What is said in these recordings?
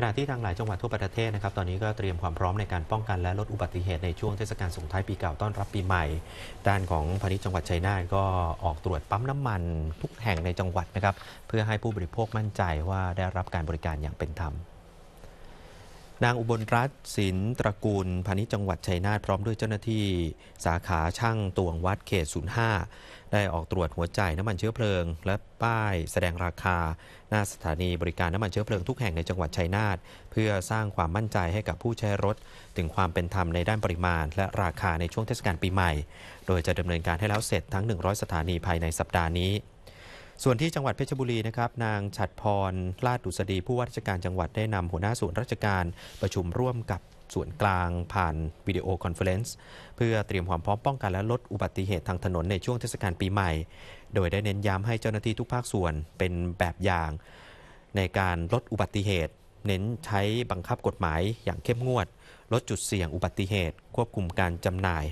ขณะที่ทางหลายจังหวัดทั่วประเทศนะครับ ตอนนี้ก็เตรียมความพร้อมในการป้องกันและลดอุบัติเหตุในช่วงเทศกาลส่งท้ายปีเก่าต้อนรับปีใหม่ ด้านของพาณิชย์จังหวัดชัยนาทก็ออกตรวจปั๊มน้ำมันทุกแห่งในจังหวัดนะครับ เพื่อให้ผู้บริโภคมั่นใจว่าได้รับการบริการอย่างเป็นธรรมนางอุบลรัตน์ศิลตระกูลพาณิชย์จังหวัดชัยนาทพร้อมด้วยเจ้าหน้าที่สาขาช่างตวงวัดเขต 05 ได้ออกตรวจหัวใจน้ำมันเชื้อเพลิงและป้ายแสดงราคา หน้าสถานีบริการน้ำมันเชื้อเพลิงทุกแห่งในจังหวัดชัยนาทเพื่อสร้างความมั่นใจให้กับผู้ใช้รถ ถึงความเป็นธรรมในด้านปริมาณและราคาในช่วงเทศกาลปีใหม่ โดยจะดำเนินการให้แล้วเสร็จทั้ง 100 สถานีภายในสัปดาห์นี้ส่วนที่จังหวัดเพชรบุรีนะครับนางฉัดพรลาดดุษฎีผู้ว่าราชการจังหวัดได้นำหัวหน้าส่วนราชการประชุมร่วมกับส่วนกลางผ่านวิดีโอคอนเฟลเอนซ์ เพื่อเตรียมความพร้อมป้องกันและลดอุบัติเหตุทางถนนในช่วงเทศกาลปีใหม่ โดยได้เน้นย้ำให้เจ้าหน้าที่ทุกภาคส่วนเป็นแบบอย่าง ในการลดอุบัติเหตุ เน้นใช้บังคับกฎหมายอย่างเข้มงวด ลดจุดเสี่ยงอุบัติเหตุ ควบคุมการจำหน่าย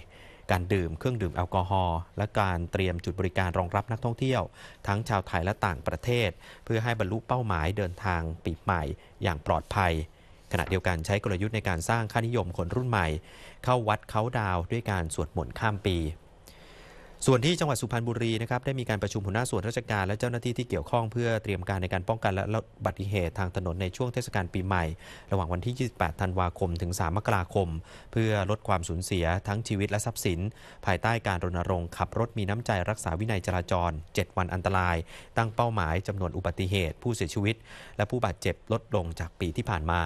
การดื่มเครื่องดื่มแอลกอฮอล์และการเตรียมจุดบริการรองรับนักท่องเที่ยว ทั้งชาวไทยและต่างประเทศ เพื่อให้บรรลุเป้าหมายเดินทางปีใหม่อย่างปลอดภัย ขณะเดียวกันใช้กลยุทธ์ในการสร้างค่านิยมคนรุ่นใหม่ เข้าวัดเขาดาวด้วยการสวดมนต์ข้ามปีส่วนที่จังหวัดสุพรรณบุรีนะครับได้มีการประชุมหัวหน้าส่วนราชการและเจ้าหน้าที่ที่เกี่ยวข้อง เพื่อเตรียมการในการป้องกันและลดอุบัติเหตุทางถนนในช่วงเทศกาลปีใหม่ ระหว่างวันที่ 28 ธันวาคมถึง 3 มกราคม เพื่อลดความสูญเสียทั้งชีวิตและทรัพย์สินภายใต้การรณรงค์ขับรถมีน้ำใจรักษาวินัยจราจร 7 วันอันตราย ตั้งเป้าหมายจำนวนอุบัติเหตุผู้เสียชีวิต และผู้บาดเจ็บลดลงจากปีที่ผ่านมา